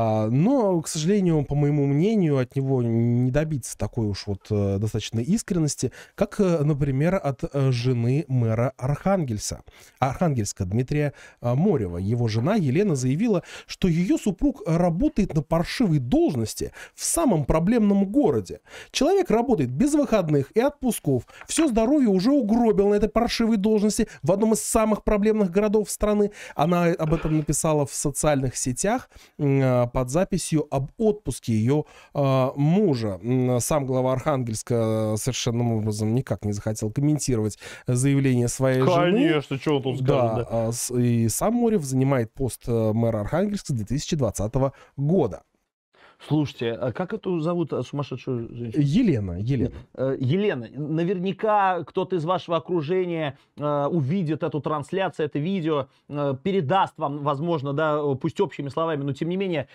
А, но, к сожалению, по моему мнению, от него не добиться такой уж вот э, достаточной искренности, как, э, например, от э, жены мэра Архангельса, Архангельска Дмитрия Морева. Его жена Елена заявила, что ее супруг работает на паршивой должности в самом проблемном городе. Человек работает без выходных и отпусков, все здоровье уже угробил на этой паршивой должности в одном из самых проблемных городов страны. Она об этом написала в социальных сетях а, Э, под записью об отпуске ее э, мужа. Сам глава Архангельска э, совершенным образом никак не захотел комментировать заявление своей Конечно, жены. Конечно, что он тут скажет. Да, да. И сам Морев занимает пост мэра Архангельска с 2020 года. Слушайте, а как эту зовут а, сумасшедшую женщину? Елена. Елена. Э, Елена, наверняка кто-то из вашего окружения э, увидит эту трансляцию, это видео, э, передаст вам, возможно, да, пусть общими словами, но тем не менее,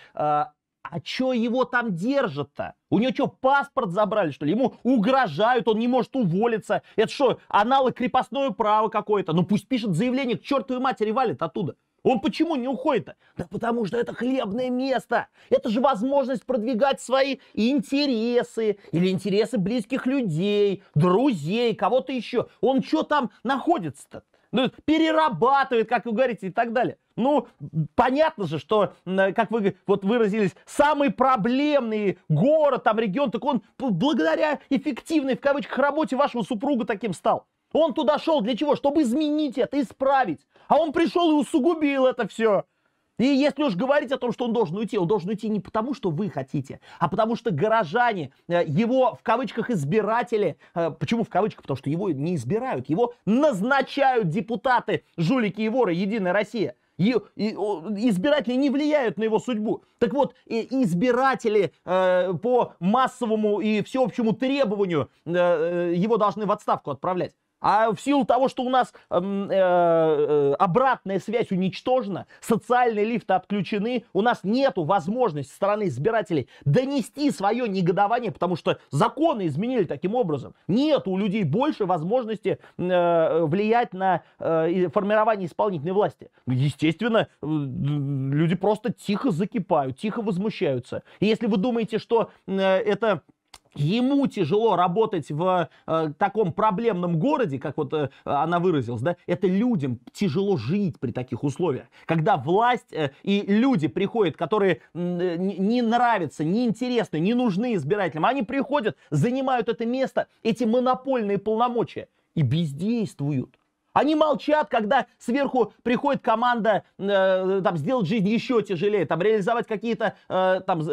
а чё его там держат-то? У него что, паспорт забрали, что ли? Ему угрожают, он не может уволиться. Это что, аналог крепостное право какое-то? Ну пусть пишет заявление, к чертовой матери валит оттуда. Он почему не уходит-то? Да потому что это хлебное место. Это же возможность продвигать свои интересы или интересы близких людей, друзей, кого-то еще. Он что там находится-то? Ну, перерабатывает, как вы говорите, и так далее. Ну, понятно же, что, э, как вы вот выразились, самый проблемный город, там, регион, так он благодаря эффективной, в кавычках, работе вашего супруга таким стал. Он туда шел для чего? Чтобы изменить это, исправить. А он пришел и усугубил это все. И если уж говорить о том, что он должен уйти, он должен уйти не потому, что вы хотите, а потому что горожане, э, его в кавычках избиратели, э, почему в кавычках, потому что его не избирают, его назначают депутаты, жулики и воры Единая Россия. И, и, избиратели не влияют на его судьбу. Так вот, избиратели э, по массовому и всеобщему требованию э, э его должны в отставку отправлять. А в силу того, что у нас эм, э, э, обратная связь уничтожена, социальные лифты отключены, у нас нет возможности со стороны избирателей донести свое негодование, потому что законы изменили таким образом. Нет у людей больше возможности э, влиять на э, формирование исполнительной власти. Ну, естественно, э, люди просто тихо закипают, тихо возмущаются. И если вы думаете, что э, это ему тяжело работать в э, таком проблемном городе, как вот э, она выразилась, да, это людям тяжело жить при таких условиях. Когда власть э, и люди приходят, которые э, не нравятся, не интересны, не нужны избирателям, они приходят, занимают это место, эти монопольные полномочия и бездействуют. Они молчат, когда сверху приходит команда э, там, сделать жизнь еще тяжелее, там, реализовать какие-то э, там, э,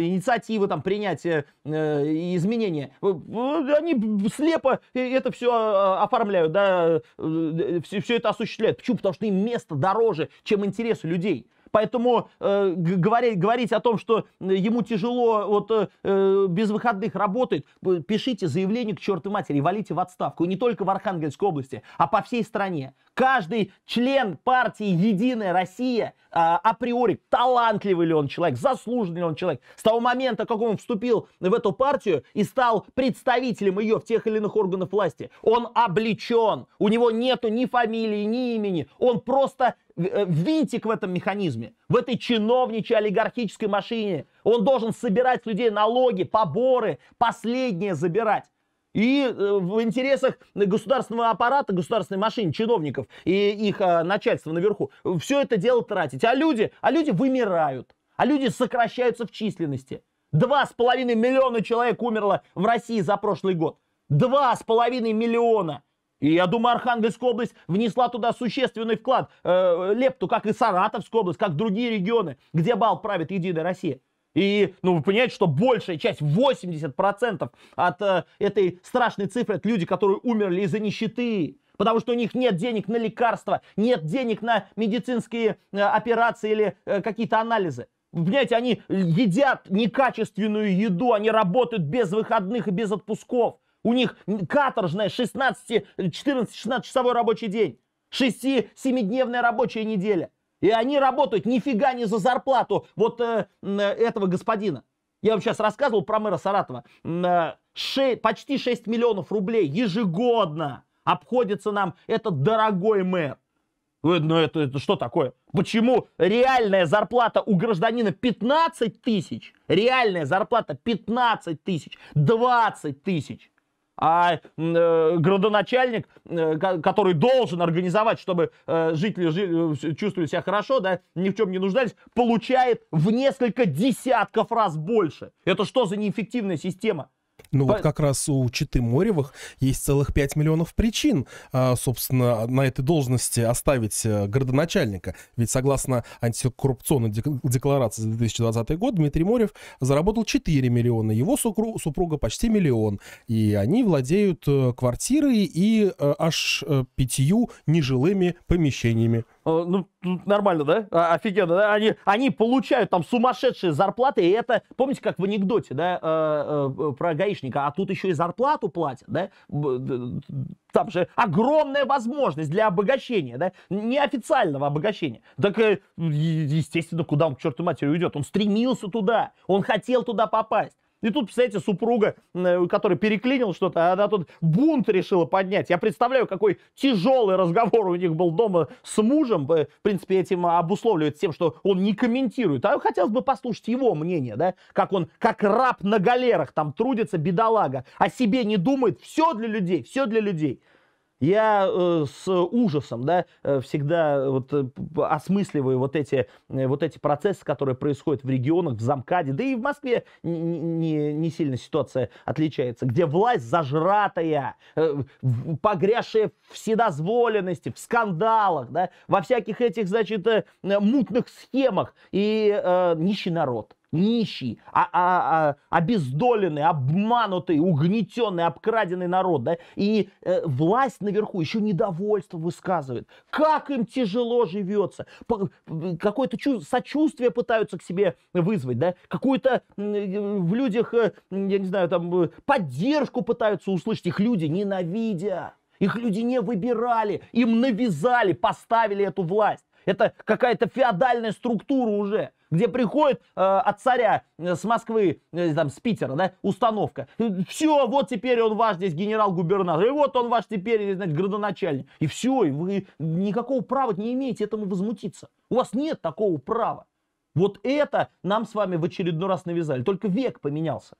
инициативы, там, принятие э, э, изменения. Они слепо это все э, оформляют, да, все, э, все это осуществляют. Почему? Потому что им место дороже, чем интересы людей. Поэтому э, говорить, говорить о том, что э, ему тяжело вот, э, э без выходных работает, пишите заявление к чертовой матери, валите в отставку. И не только в Архангельской области, а по всей стране. Каждый член партии «Единая Россия» э, априори, талантливый ли он человек, заслуженный ли он человек, с того момента, как он вступил в эту партию и стал представителем ее в тех или иных органах власти, он облечен, у него нету ни фамилии, ни имени, он просто Э, винтик в этом механизме, в этой чиновничьей олигархической машине. Он должен собирать с людей налоги, поборы, последнее забирать. И э, в интересах государственного аппарата, государственной машины, чиновников и их э, начальства наверху все это дело тратить. А люди, а люди вымирают, а люди сокращаются в численности. Два с половиной миллиона человек умерло в России за прошлый год. Два с половиной миллиона. И я думаю, Архангельская область внесла туда существенный вклад, э, лепту, как и Саратовская область, как другие регионы, где бал правит Единая Россия. И, ну, вы понимаете, что большая часть, 80% от э, этой страшной цифры, это люди, которые умерли из-за нищеты, потому что у них нет денег на лекарства, нет денег на медицинские э, операции или э, какие-то анализы. Вы понимаете, они едят некачественную еду, они работают без выходных и без отпусков. У них каторжная 16-14-16 часовой рабочий день. 6-7-дневная рабочая неделя. И они работают нифига не за зарплату вот э, э этого господина. Я вам сейчас рассказывал про мэра Саратова. 6, э, почти 6 миллионов рублей ежегодно обходится нам этот дорогой мэр. Ну это, это что такое? Почему реальная зарплата у гражданина 15 тысяч? Реальная зарплата 15 тысяч, 20 тысяч а э, городоначальник, э, который должен организовать, чтобы э, жители жили, э, чувствовали себя хорошо, да, ни в чем не нуждались, получает в несколько десятков раз больше. Это что за неэффективная система? Ну По... вот как раз у Читы Моревых есть целых 5 миллионов причин, а, собственно, на этой должности оставить э, городоначальника. Ведь согласно антикоррупционной декларации за 2020 год Дмитрий Морев заработал 4 миллиона, его супруг, супруга почти миллион. И они владеют э, квартирой и э, аж пятью нежилыми помещениями. Ну, ну, нормально, да? А, офигенно, да? Они, они получают там сумасшедшие зарплаты, и это, помните, как в анекдоте, да, про гаишников айтишника, а тут еще и зарплату платят, да, там же огромная возможность для обогащения, да, неофициального обогащения. Так, э, естественно, куда он к черту матери уйдет? Он стремился туда, он хотел туда попасть. И тут, представляете, супруга, который переклинил что-то, а она тут бунт решила поднять. Я представляю, какой тяжелый разговор у них был дома с мужем. Э, в принципе, этим обусловливается тем, что он не комментирует. А хотелось бы послушать его мнение, да? Как он, как раб на галерах там трудится, бедолага. О а себе не думает. Все для людей, все для людей. Я э, с ужасом, да, э, всегда э, вот, осмысливаю вот эти, вот эти процессы, которые происходят в регионах, в Замкаде, да и в Москве не, не сильно ситуация отличается, где власть зажратая, э, погрязшая в вседозволенности, в скандалах, да, во всяких этих, значит, мутных схемах и э, нищий народ нищий, а, а, а, обездоленный, обманутый, угнетенный, обкраденный народ, да, и э, власть наверху еще недовольство высказывает. Как им тяжело живется, какое-то сочувствие пытаются к себе вызвать, да, какую-то э, в людях, э, я не знаю, там, э, поддержку пытаются услышать, их люди ненавидя, их люди не выбирали, им навязали, поставили эту власть. Это какая-то феодальная структура уже где приходит э, от царя э, с Москвы, э, там, с Питера, да, установка. Все, вот теперь он ваш здесь генерал-губернатор, и вот он ваш теперь, э, значит, градоначальник. И все, и вы никакого права не имеете этому возмутиться. У вас нет такого права. Вот это нам с вами в очередной раз навязали. Только век поменялся.